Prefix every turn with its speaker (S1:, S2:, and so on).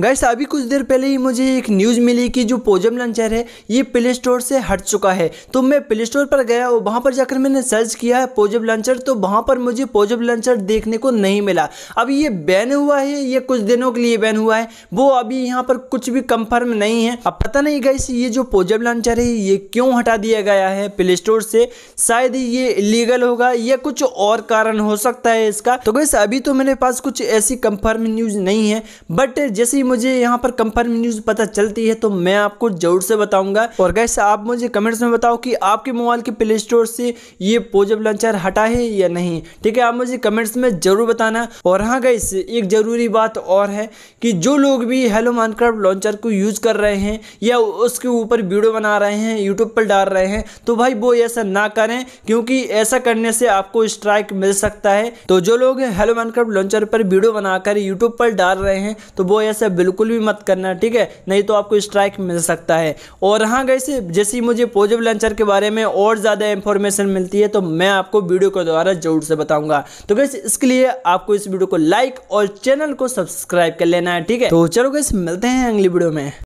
S1: gas अभी कुछ देर पहले ही मुझे एक न्यूज़ मिली कि जो पोजम लॉन्चर है ये प्ले स्टोर से हट चुका है तो मैं प्ले स्टोर पर गया और वहाँ पर जाकर मैंने सर्च किया पोजम लॉन्चर तो वहाँ पर मुझे पोजम लॉन्चर देखने को नहीं मिला अब ये बैन हुआ है ये कुछ दिनों के लिए बैन हुआ है वो अभी यहाँ पर कुछ भी कंफर्म नहीं है अब पता नहीं गैस ये जो पोजम लॉन्चर है ये क्यों हटा दिया गया है प्ले स्टोर से शायद ये इलीगल होगा या कुछ और कारण हो सकता है इसका तो गैस अभी तो मेरे पास कुछ ऐसी कंफर्म न्यूज़ नहीं है बट जैसे मुझे यहाँ पर कंफर्म न्यूज पता चलती है तो मैं आपको जरूर से बताऊंगा और गैस आप मुझे कमेंट्स में बताओ कि आपके मोबाइल के प्ले स्टोर से ये पोजब लॉन्चर हटा है या नहीं ठीक है आप मुझे कमेंट्स में जरूर बताना और हाँ गैस एक जरूरी बात और है कि जो लोग भी हेलो माइनक्राफ्ट लॉन्चर को यूज कर रहे हैं या उसके ऊपर वीडियो बना रहे हैं यूट्यूब पर डाल रहे हैं तो भाई वो ऐसा ना करें क्योंकि ऐसा करने से आपको स्ट्राइक मिल सकता है तो जो लोग हेलो माइनक्राफ्ट लॉन्चर पर वीडियो बनाकर यूट्यूब पर डाल रहे हैं तो वो ऐसा बिल्कुल भी मत करना ठीक है नहीं तो आपको स्ट्राइक मिल सकता है और हाँ गैसे जैसे मुझे पॉजिटिव लंचर के बारे में और ज़्यादा इंफॉर्मेशन मिलती है तो मैं आपको वीडियो के द्वारा जरूर से बताऊंगा तो गैसे इसके लिए आपको इस वीडियो को लाइक और चैनल को सब्सक्राइब कर लेना है ठीक है तो चलो गैस मिलते हैं अगली वीडियो में